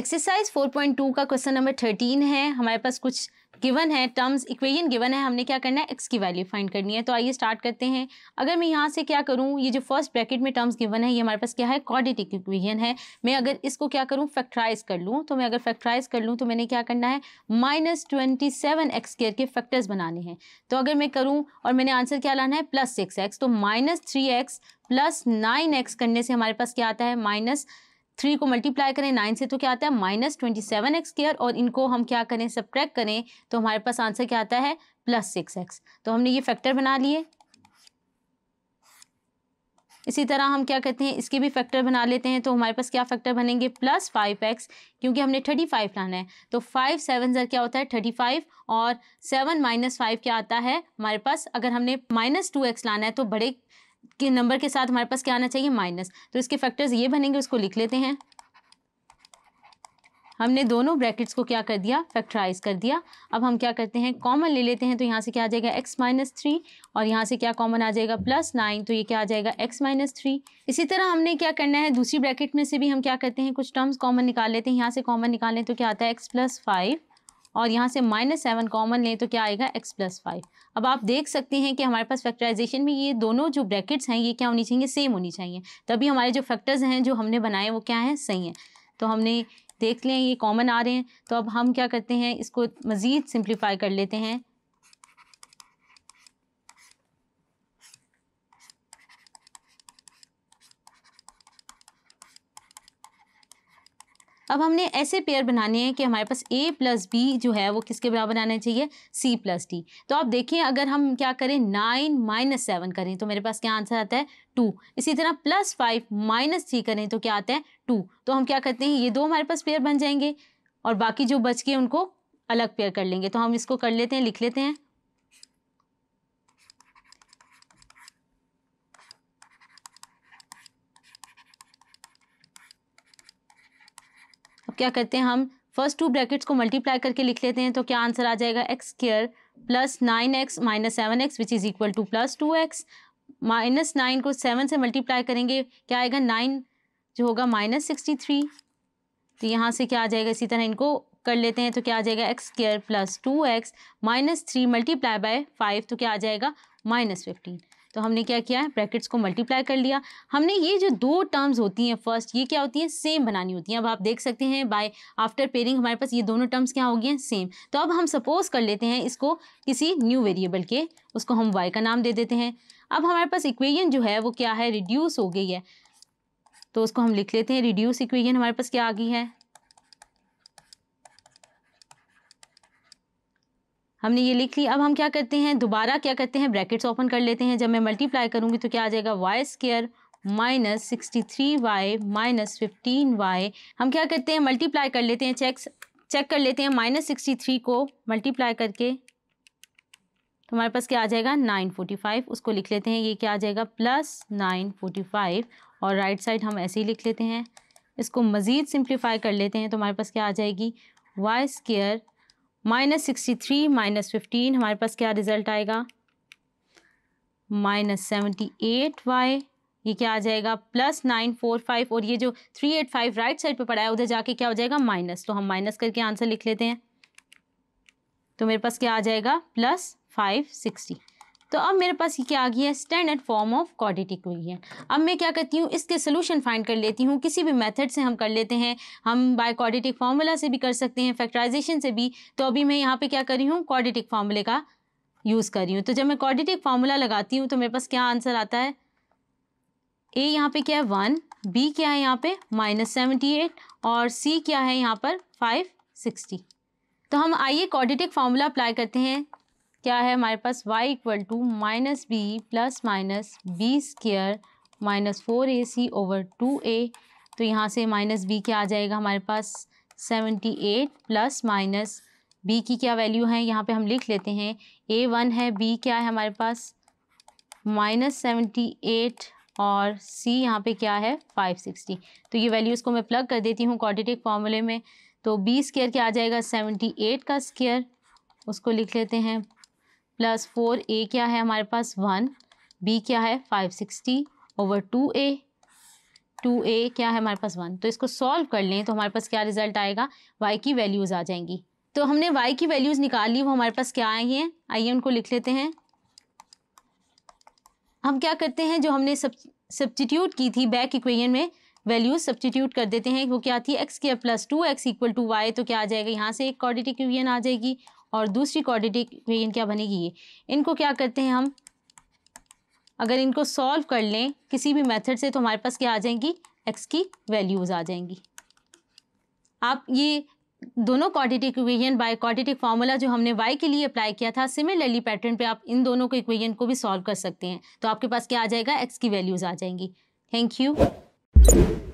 exercise 4.2 का question number 13 है हमारे पास कुछ गिवन है टर्म्स इक्वेशन गिवन है हमने क्या करना है एक्स की वैल्यू फाइंड करनी है तो आइए स्टार्ट करते हैं अगर मैं यहाँ से क्या करूँ ये जो फर्स्ट ब्रैकेट में टर्म्स गिवन है ये हमारे पास क्या है क्वाड्रेटिक इक्वेशन है मैं अगर इसको क्या करूँ फैक्ट्राइज कर लूँ तो मैं अगर फैक्ट्राइज कर लूँ तो मैंने क्या करना है minus twenty seven x square के फैक्टर्स बनाने हैं तो अगर मैं करूँ और मैंने आंसर क्या लाना है प्लस सिक्स एक्स तो minus three x plus nine x करने से हमारे पास क्या आता है माइनस थ्री को मल्टीप्लाई करें नाइन से तो क्या आता है minus twenty seven x square और इनको हम क्या करें सब्ट्रैक्ट करें तो हमारे पास आंसर क्या आता है प्लस सिक्स एक्स तो हमने ये फैक्टर बना लिए इसी तरह हम क्या करते हैं इसके भी फैक्टर बना लेते हैं तो हमारे पास क्या फैक्टर बनेंगे प्लस फाइव एक्स क्योंकि हमने थर्टी फाइव लाना है तो फाइव सेवन ज़र क्या होता है थर्टी फाइव और सेवन माइनस फाइव क्या आता है हमारे पास अगर हमने माइनस टू एक्स लाना है तो बड़े के नंबर के साथ हमारे पास क्या आना चाहिए माइनस तो इसके फैक्टर्स ये बनेंगे उसको लिख लेते हैं हमने दोनों ब्रैकेट्स को क्या कर दिया फैक्टराइज कर दिया अब हम क्या करते हैं कॉमन ले लेते हैं तो यहाँ से क्या आ जाएगा एक्स माइनस थ्री और यहाँ से क्या कॉमन आ जाएगा प्लस नाइन तो ये क्या आ जाएगा एक्स माइनस थ्री इसी तरह हमने क्या करना है दूसरी ब्रैकेट में से भी हम क्या करते हैं कुछ टर्म्स कॉमन निकाल लेते हैं यहाँ से कॉमन निकालें तो क्या आता है एक्स प्लस फाइव और यहाँ से माइनस सेवन कॉमन लें तो क्या आएगा एक्स प्लस फाइव अब आप देख सकते हैं कि हमारे पास फैक्टराइजेशन में ये दोनों जो ब्रैकेट्स हैं ये क्या होनी चाहिए सेम होनी चाहिए तभी हमारे जो फैक्टर्स हैं जो हमने बनाए वो क्या हैं सही हैं तो हमने देख लें ये कॉमन आ रहे हैं तो अब हम क्या करते हैं इसको मज़ीद सिंप्लीफाई कर लेते हैं अब हमने ऐसे पेयर बनाने हैं कि हमारे पास ए प्लस बी जो है वो किसके बराबर आना चाहिए सी प्लस डी तो आप देखें अगर हम क्या करें नाइन माइनस सेवन करें तो मेरे पास क्या आंसर आता है टू इसी तरह प्लस फाइव माइनस थ्री करें तो क्या आता है टू तो हम क्या करते हैं ये दो हमारे पास पेयर बन जाएंगे और बाकी जो बच गए उनको अलग पेयर कर लेंगे तो हम इसको कर लेते हैं लिख लेते हैं क्या करते हैं हम फर्स्ट टू ब्रैकेट्स को मल्टीप्लाई करके लिख लेते हैं तो क्या आंसर आ जाएगा x square plus nine x minus seven x which is equal to plus two x minus nine को सेवन से मल्टीप्लाई करेंगे क्या आएगा नाइन जो होगा माइनस सिक्सटी थ्री तो यहाँ से क्या आ जाएगा इसी तरह इनको कर लेते हैं तो क्या आ जाएगा x square plus two x minus three multiply by five तो क्या आ जाएगा माइनस फिफ्टीन तो हमने क्या किया है ब्रैकेट्स को मल्टीप्लाई कर लिया हमने ये जो दो टर्म्स होती हैं फर्स्ट ये क्या होती हैं सेम बनानी होती हैं अब आप देख सकते हैं बाय आफ्टर पेयरिंग हमारे पास ये दोनों टर्म्स क्या हो गए हैं सेम तो अब हम सपोज कर लेते हैं इसको किसी न्यू वेरिएबल के उसको हम वाई का नाम दे देते हैं अब हमारे पास इक्वेजन जो है वो क्या है रिड्यूस हो गई है तो उसको हम लिख लेते हैं रिड्यूस इक्वेजन हमारे पास क्या आ गई है हमने ये लिख लिया अब हम क्या करते हैं दोबारा क्या करते हैं ब्रैकेट्स ओपन कर लेते हैं जब मैं मल्टीप्लाई करूँगी तो क्या आ जाएगा y square minus sixty three y minus fifteen y हम क्या करते हैं मल्टीप्लाई कर लेते हैं चेक चेक कर लेते हैं माइनस सिक्सटी थ्री को मल्टीप्लाई करके तो हमारे पास क्या आ जाएगा नाइन फोर्टी फाइव उसको लिख लेते हैं ये क्या आ जाएगा प्लस नाइन फोर्टी फाइव और राइट साइड हम ऐसे ही लिख लेते हैं इसको मज़ीद सिंप्लीफाई कर लेते हैं तो हमारे पास क्या आ जाएगी y square minus sixty three minus fifteen हमारे पास क्या रिज़ल्ट आएगा माइनस सेवेंटी एट वाई ये क्या आ जाएगा प्लस नाइन फोर फाइव और ये जो three eight five right side पे पड़ा है उधर जाके क्या हो जाएगा माइनस तो हम माइनस करके आंसर लिख लेते हैं तो मेरे पास क्या आ जाएगा प्लस फाइव सिक्सटी तो अब मेरे पास ये क्या आ गया है standard form of quadratic equation अब मैं क्या करती हूँ इसके सोल्यूशन फाइंड कर लेती हूँ किसी भी मेथड से हम कर लेते हैं हम बाय क्वाड्रेटिक फार्मूला से भी कर सकते हैं फैक्टराइजेशन से भी तो अभी मैं यहाँ पर क्या कर रही हूँ क्वाड्रेटिक फार्मूले का यूज़ कर रही हूँ तो जब मैं क्वाड्रेटिक फार्मूला लगाती हूँ तो मेरे पास क्या आंसर आता है ए यहाँ पे क्या है वन बी क्या है यहाँ पे माइनस सेवेंटी एट और सी क्या है यहाँ पर फाइव सिक्सटी तो हम आइए क्वाड्रेटिक फार्मूला अप्लाई करते हैं क्या है हमारे पास y equal to minus b plus minus b square minus four a c over two a तो यहाँ से माइनस बी क्या आ जाएगा हमारे पास seventy eight plus minus b की क्या वैल्यू है यहाँ पे हम लिख लेते हैं ए वन है बी क्या है हमारे पास माइनस सेवेंटी एट और सी यहाँ पे क्या है फाइव सिक्सटी तो ये वैल्यूज़ को मैं प्लग कर देती हूँ क्वाड्रेटिक फॉर्मूले में तो बी स्केयर क्या आ जाएगा सेवेंटी एट का स्केयर उसको लिख लेते हैं प्लस फोर ए क्या है हमारे पास वन बी क्या है five sixty over two a two a क्या है हमारे पास वन तो इसको सॉल्व कर लें तो हमारे पास क्या रिजल्ट आएगा वाई की वैल्यूज़ आ जाएंगी तो हमने वाई की वैल्यूज़ निकाल ली वो हमारे पास क्या आई हैं आइए उनको लिख लेते हैं हम क्या करते हैं जो हमने सब सब्सटीट्यूट की थी बैक इक्वेशन में वैल्यूज सब्सटीट्यूट कर देते हैं वो क्या थी x square plus two x equal to y तो क्या आ जाएगा यहाँ से एक क्वाड्रेटिक इक्वेशन आ जाएगी और दूसरी क्वांटिटी इक्वेशन क्या बनेगी ये इनको क्या करते हैं हम अगर इनको सॉल्व कर लें किसी भी मेथड से तो हमारे पास क्या आ जाएंगी एक्स की वैल्यूज़ आ जाएंगी आप ये दोनों quadratic equation by quadratic formula जो हमने वाई के लिए अप्लाई किया था सिमिलरली पैटर्न पे आप इन दोनों को इक्वेशन को भी सॉल्व कर सकते हैं तो आपके पास क्या आ जाएगा एक्स की वैल्यूज़ आ जाएंगी थैंक यू